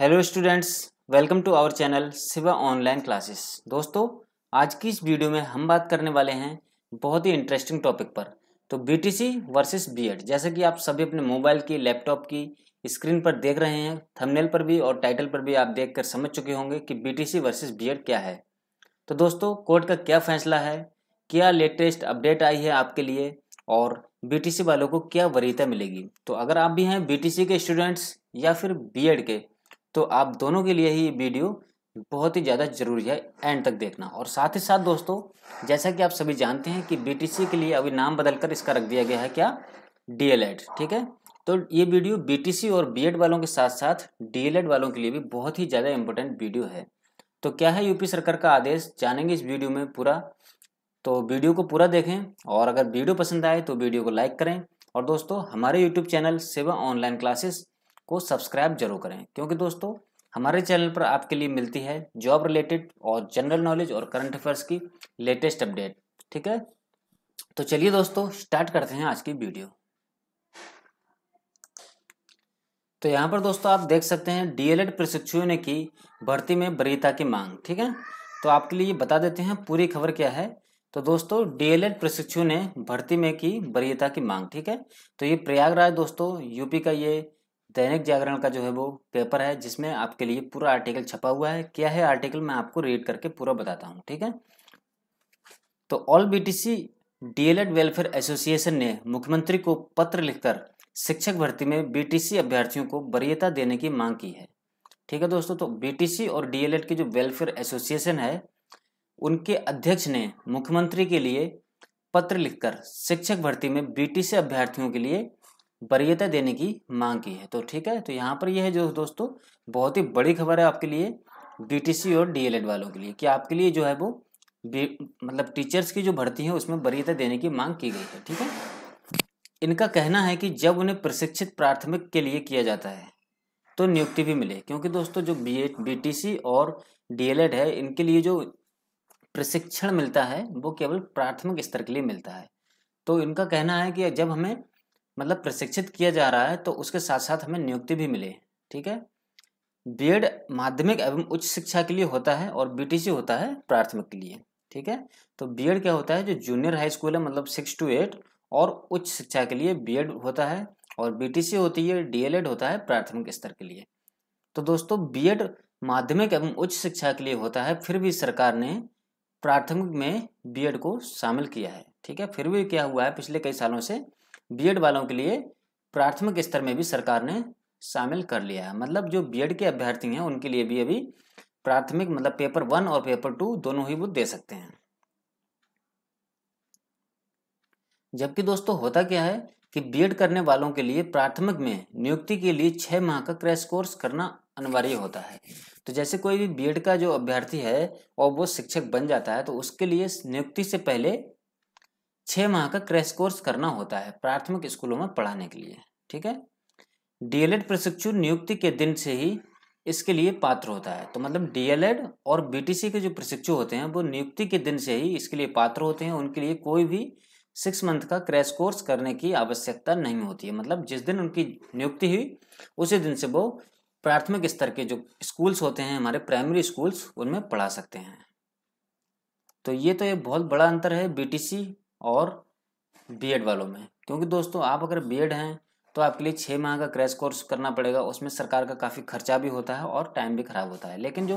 hello students welcome to our channel Seva online classes दोस्तों आज की इस वीडियो में हम बात करने वाले हैं बहुत ही इंटरेस्टिंग टॉपिक पर तो बीटीसी वर्सेस बीएड जैसे कि आप सभी अपने मोबाइल की लैपटॉप की स्क्रीन पर देख रहे हैं थंबनेल पर भी और टाइटल पर भी आप देख कर समझ चुके होंगे कि बी टी सी क्या है तो दोस्तों कोर्ट का क्या फैसला है क्या लेटेस्ट अपडेट आई है आपके लिए और बी वालों को क्या वरीता मिलेगी तो अगर आप भी हैं बी के स्टूडेंट्स या फिर बी के तो आप दोनों के लिए ही वीडियो बहुत ही ज़्यादा ज़रूरी है एंड तक देखना और साथ ही साथ दोस्तों जैसा कि आप सभी जानते हैं कि बीटीसी के लिए अभी नाम बदलकर इसका रख दिया गया है क्या डीएलएड ठीक है तो ये वीडियो बीटीसी और बीएड वालों के साथ साथ डीएलएड वालों के लिए भी बहुत ही ज़्यादा इंपॉर्टेंट वीडियो है तो क्या है यूपी सरकार का आदेश जानेंगे इस वीडियो में पूरा तो वीडियो को पूरा देखें और अगर वीडियो पसंद आए तो वीडियो को लाइक करें और दोस्तों हमारे YouTube channel Seva online classes को सब्सक्राइब जरूर करें क्योंकि दोस्तों हमारे चैनल पर आपके लिए मिलती है जॉब रिलेटेड और जनरल नॉलेज और करंट अफेयर्स की लेटेस्ट अपडेट ठीक है तो चलिए दोस्तों स्टार्ट करते हैं आज की वीडियो तो यहाँ पर दोस्तों आप देख सकते हैं डीएलएड प्रशिक्षुओं ने की भर्ती में वरीयता की मांग ठीक है तो आपके लिए बता देते हैं पूरी खबर क्या है तो दोस्तों डीएलएड प्रशिक्षु ने भर्ती में की वरीयता की मांग ठीक है तो ये प्रयागराज दोस्तों यूपी का ये दैनिक जागरण का जो है वो पेपर है जिसमें आपके लिए पूरा आर्टिकल छपा हुआ है क्या है आर्टिकल मैं आपको रीड करके पूरा बताता हूँ ठीक है तो all BTC DElEd welfare association ने मुख्यमंत्री को पत्र लिखकर शिक्षक भर्ती में बीटीसी अभ्यर्थियों को वरीयता देने की मांग की है ठीक है दोस्तों तो बीटीसी और डीएलएड की जो वेलफेयर एसोसिएशन है उनके अध्यक्ष ने मुख्यमंत्री के लिए पत्र लिखकर शिक्षक भर्ती में बीटीसी अभ्यर्थियों के लिए वरीयता देने की मांग की है तो ठीक है तो यहाँ पर यह है जो दोस्तों बहुत ही बड़ी खबर है आपके लिए बीटीसी और डीएलएड वालों के लिए कि आपके लिए जो है वो मतलब टीचर्स की जो भर्ती है उसमें वरीयता देने की मांग की गई है ठीक है इनका कहना है कि जब उन्हें प्रशिक्षित प्राथमिक के लिए किया जाता है तो नियुक्ति भी मिले क्योंकि दोस्तों जो बी एड और डीएलएड है इनके लिए जो प्रशिक्षण मिलता है वो केवल प्राथमिक स्तर के लिए मिलता है तो इनका कहना है कि जब हमें मतलब प्रशिक्षित किया जा रहा है तो उसके साथ साथ हमें नियुक्ति भी मिले ठीक है बी माध्यमिक एवं उच्च शिक्षा के लिए होता है और बी होता है प्राथमिक के लिए ठीक है तो बी क्या होता है जो जूनियर हाई स्कूल है मतलब सिक्स टू एट और उच्च शिक्षा के लिए बी होता है और बी होती है डी होता है प्राथमिक स्तर के लिए तो दोस्तों बी माध्यमिक एवं उच्च शिक्षा के लिए होता है फिर भी सरकार ने प्राथमिक में बी को शामिल किया है ठीक है फिर भी क्या हुआ है पिछले कई सालों से बीएड वालों के लिए प्राथमिक स्तर में भी सरकार ने शामिल कर लिया है मतलब जो बीएड के अभ्यर्थी हैं उनके लिए भी अभी प्राथमिक मतलब पेपर वन और पेपर टू दोनों ही वो दे सकते हैं जबकि दोस्तों होता क्या है कि बीएड करने वालों के लिए प्राथमिक में नियुक्ति के लिए छह माह का क्रैश कोर्स करना अनिवार्य होता है तो जैसे कोई भी बीएड का जो अभ्यर्थी है और वो शिक्षक बन जाता है तो उसके लिए नियुक्ति से पहले छः माह का क्रैश कोर्स करना होता है प्राथमिक स्कूलों में पढ़ाने के लिए ठीक है डीएलएड प्रशिक्षु नियुक्ति के दिन से ही इसके लिए पात्र होता है तो मतलब डीएलएड और बीटीसी के जो प्रशिक्षु होते हैं वो नियुक्ति के दिन से ही इसके लिए पात्र होते हैं उनके लिए कोई भी सिक्स मंथ का क्रैश कोर्स करने की आवश्यकता नहीं होती है मतलब जिस दिन उनकी नियुक्ति हुई उसी दिन से वो प्राथमिक स्तर के जो स्कूल्स होते हैं हमारे प्राइमरी स्कूल्स उनमें पढ़ा सकते हैं तो ये तो एक बहुत बड़ा अंतर है बीटीसी और बीएड वालों में क्योंकि दोस्तों आप अगर बीएड हैं तो आपके लिए छः माह का क्रैश कोर्स करना पड़ेगा उसमें सरकार का काफ़ी खर्चा भी होता है और टाइम भी ख़राब होता है लेकिन जो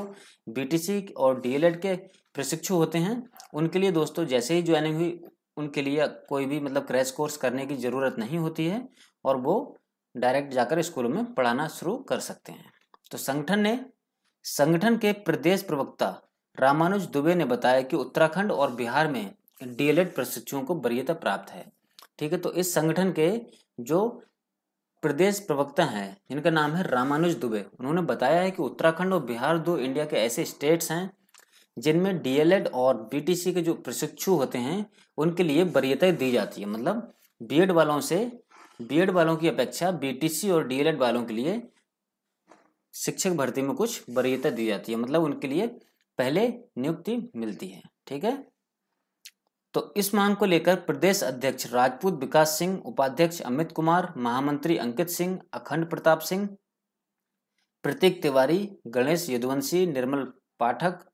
बीटीसी और डीएलएड के प्रशिक्षु होते हैं उनके लिए दोस्तों जैसे ही ज्वाइनिंग हुई उनके लिए कोई भी मतलब क्रैश कोर्स करने की ज़रूरत नहीं होती है और वो डायरेक्ट जाकर स्कूलों में पढ़ाना शुरू कर सकते हैं तो संगठन ने संगठन के प्रदेश प्रवक्ता रामानुज दुबे ने बताया कि उत्तराखंड और बिहार में डीएलएड प्रशिक्षुओं को वरीयता प्राप्त है ठीक है तो इस संगठन के जो प्रदेश प्रवक्ता हैं जिनका नाम है रामानुज दुबे उन्होंने बताया है कि उत्तराखंड और बिहार दो इंडिया के ऐसे स्टेट्स हैं जिनमें डीएलएड और बीटीसी के जो प्रशिक्षु होते हैं उनके लिए वरीयता दी जाती है मतलब बीएड वालों से बीएड वालों की अपेक्षा बीटीसी और डीएलएड वालों के लिए शिक्षक भर्ती में कुछ वरीयता दी जाती है मतलब उनके लिए पहले नियुक्ति मिलती है ठीक है तो इस मांग को लेकर प्रदेश अध्यक्ष राजपूत विकास सिंह उपाध्यक्ष अमित कुमार महामंत्री अंकित सिंह अखंड प्रताप सिंह प्रतीक तिवारी गणेश यदुवंशी निर्मल पाठक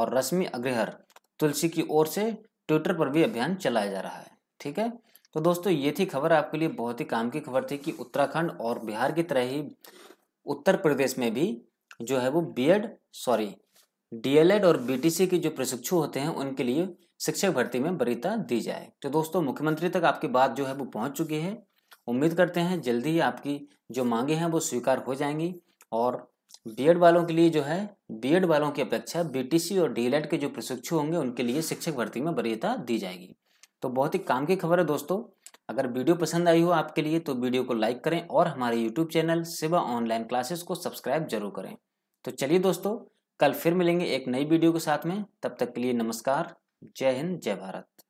और रश्मि अग्रहर तुलसी की ओर से ट्विटर पर भी अभियान चलाया जा रहा है ठीक है तो दोस्तों ये थी खबर आपके लिए बहुत ही काम की खबर थी कि उत्तराखंड और बिहार की तरह ही उत्तर प्रदेश में भी जो है वो बीएड सॉरी डीएलएड और बीटीसी के जो प्रशिक्षु होते हैं उनके लिए शिक्षक भर्ती में वरीयता दी जाए तो दोस्तों मुख्यमंत्री तक आपकी बात जो है वो पहुंच चुकी है उम्मीद करते हैं जल्दी ही आपकी जो मांगे हैं वो स्वीकार हो जाएंगी और बी वालों के लिए जो है बी वालों की अपेक्षा बी और डी e के जो प्रशिक्षु होंगे उनके लिए शिक्षक भर्ती में वरीयता दी जाएगी तो बहुत ही काम की खबर है दोस्तों अगर वीडियो पसंद आई हो आपके लिए तो वीडियो को लाइक करें और हमारे YouTube channel Seva online classes को सब्सक्राइब जरूर करें तो चलिए दोस्तों कल फिर मिलेंगे एक नई वीडियो के साथ में तब तक के लिए नमस्कार जय हिंद जय भारत